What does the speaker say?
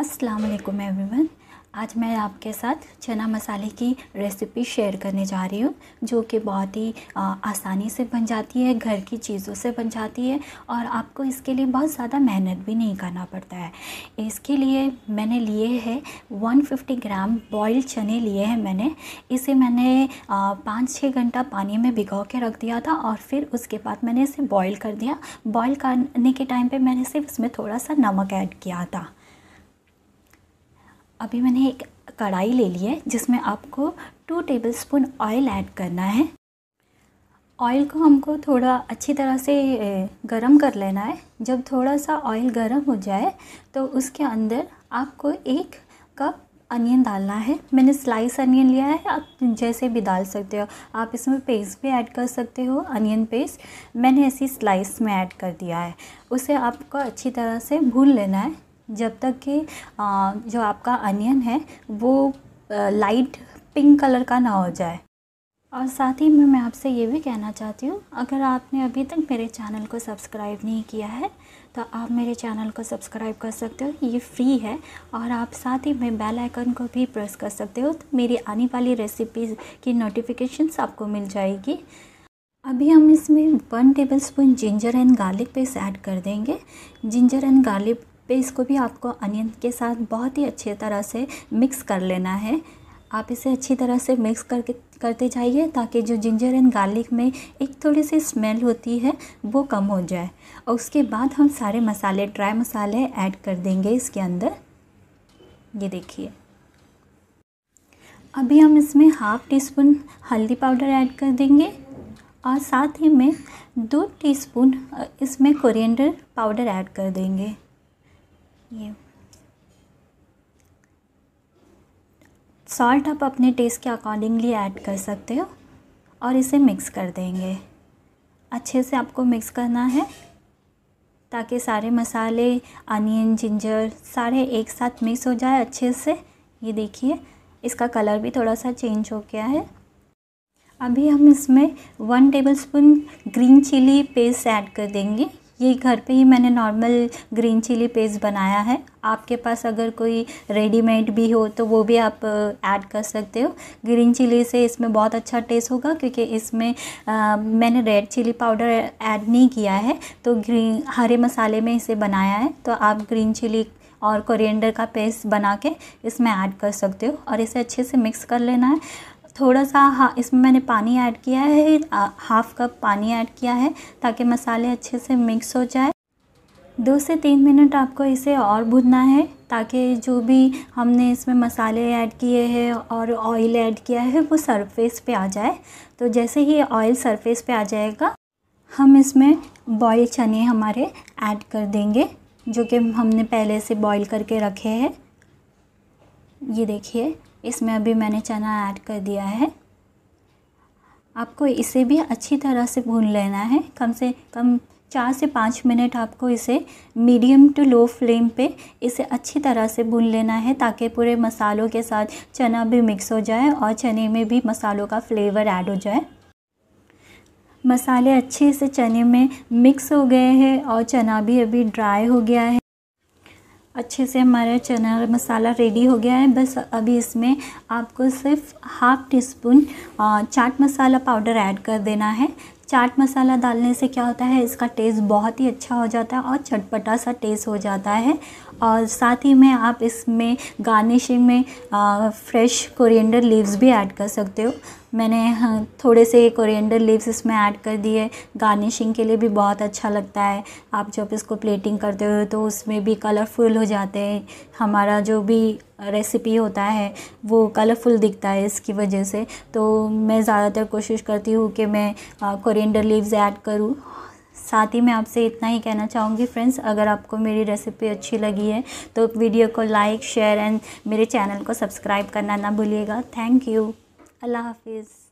अस्सलाम एवरीवन आज मैं आपके साथ चना मसाले की रेसिपी शेयर करने जा रही हूँ जो कि बहुत ही आसानी से बन जाती है घर की चीज़ों से बन जाती है और आपको इसके लिए बहुत ज़्यादा मेहनत भी नहीं करना पड़ता है इसके लिए मैंने लिए है 150 ग्राम बॉयल चने लिए हैं मैंने इसे मैंने पाँच छः घंटा पानी में भिगो के रख दिया था और फिर उसके बाद मैंने इसे बॉयल कर दिया बॉयल करने के टाइम पर मैंने सिर्फ इसमें थोड़ा सा नमक ऐड किया था अभी मैंने एक कढ़ाई ले ली है जिसमें आपको two tablespoon oil add करना है ऑयल को हमको थोड़ा अच्छी तरह से गरम कर लेना है जब थोड़ा सा ऑयल गरम हो जाए तो उसके अंदर आपको एक कप अनियन डालना है मैंने स्लाइस अनियन लिया है आप जैसे भी डाल सकते हो आप इसमें पेस्ट भी ऐड कर सकते हो अनियन पेस्ट मैंने ऐसी स्लाइस में ऐड कर दिया है उसे आपको अच्छी तरह से भून लेना है जब तक कि जो आपका अनियन है वो लाइट पिंक कलर का ना हो जाए और साथ ही में मैं आपसे ये भी कहना चाहती हूँ अगर आपने अभी तक मेरे चैनल को सब्सक्राइब नहीं किया है तो आप मेरे चैनल को सब्सक्राइब कर सकते हो ये फ्री है और आप साथ ही में बेल आइकन को भी प्रेस कर सकते हो तो मेरी आने वाली रेसिपीज़ की नोटिफिकेशंस आपको मिल जाएगी अभी हम इसमें one tablespoon ginger and garlic paste add कर देंगे जिंजर एंड गार्लिक पे इसको भी आपको अनियन के साथ बहुत ही अच्छी तरह से मिक्स कर लेना है आप इसे अच्छी तरह से मिक्स करके करते जाइए ताकि जो जिंजर एंड गार्लिक में एक थोड़ी सी स्मेल होती है वो कम हो जाए और उसके बाद हम सारे मसाले ड्राई मसाले ऐड कर देंगे इसके अंदर ये देखिए अभी हम इसमें हाफ़ टी स्पून हल्दी पाउडर ऐड कर देंगे और साथ ही में दो टीस्पून इसमें कोरिएंडर पाउडर ऐड कर देंगे ये सॉल्ट आप अपने टेस्ट के अकॉर्डिंगली ऐड कर सकते हो और इसे मिक्स कर देंगे अच्छे से आपको मिक्स करना है ताकि सारे मसाले अनियन जिंजर सारे एक साथ मिक्स हो जाए अच्छे से ये देखिए इसका कलर भी थोड़ा सा चेंज हो गया है अभी हम इसमें one tablespoon green chilli paste add कर देंगे ये घर पे ही मैंने नॉर्मल ग्रीन चिली पेस्ट बनाया है आपके पास अगर कोई रेडीमेड भी हो तो वो भी आप ऐड uh, कर सकते हो ग्रीन चिली से इसमें बहुत अच्छा टेस्ट होगा क्योंकि इसमें आ, uh, मैंने रेड चिली पाउडर ऐड नहीं किया है तो ग्रीन हरे मसाले में इसे बनाया है तो आप ग्रीन चिली और कोरिएंडर का पेस्ट बना के इसमें ऐड कर सकते हो और इसे अच्छे से मिक्स कर लेना है थोड़ा सा हाँ इसमें मैंने पानी ऐड किया है हाफ़ कप पानी ऐड किया है ताकि मसाले अच्छे से मिक्स हो जाए दो से तीन मिनट आपको इसे और भुनना है ताकि जो भी हमने इसमें मसाले ऐड किए हैं और ऑयल ऐड किया है वो सरफेस पे आ जाए तो जैसे ही ऑयल सरफेस पे आ जाएगा हम इसमें बॉयल चने हमारे ऐड कर देंगे जो कि हमने पहले से बॉईल करके रखे हैं ये देखिए इसमें अभी मैंने चना ऐड कर दिया है आपको इसे भी अच्छी तरह से भून लेना है कम से कम चार से पाँच मिनट आपको इसे मीडियम टू लो फ्लेम पे इसे अच्छी तरह से भून लेना है ताकि पूरे मसालों के साथ चना भी मिक्स हो जाए और चने में भी मसालों का फ्लेवर ऐड हो जाए मसाले अच्छे से चने में मिक्स हो गए हैं और चना भी अभी ड्राई हो गया है अच्छे से हमारा चना मसाला रेडी हो गया है बस अभी इसमें आपको सिर्फ half teaspoon chaat masala powder add कर देना है चाट मसाला डालने से क्या होता है इसका टेस्ट बहुत ही अच्छा हो जाता है और चटपटा सा टेस्ट हो जाता है और साथ ही में आप इसमें गार्निशिंग में फ्रेश कोरिएंडर लीव्स भी ऐड कर सकते हो मैंने हाँ, थोड़े से कोरिएंडर लीव्स इसमें ऐड कर दिए गार्निशिंग के लिए भी बहुत अच्छा लगता है आप जब इसको प्लेटिंग करते हो तो उसमें भी कलरफुल हो जाते हैं हमारा जो भी रेसिपी होता है वो कलरफुल दिखता है इसकी वजह से तो मैं ज़्यादातर कोशिश करती हूँ कि मैं कोरिएंडर लीव्स ऐड करूँ साथ ही मैं आपसे इतना ही कहना चाहूँगी फ्रेंड्स अगर आपको मेरी रेसिपी अच्छी लगी है तो वीडियो को लाइक शेयर एंड मेरे चैनल को सब्सक्राइब करना ना भूलिएगा थैंक यू अल्लाह हाफिज़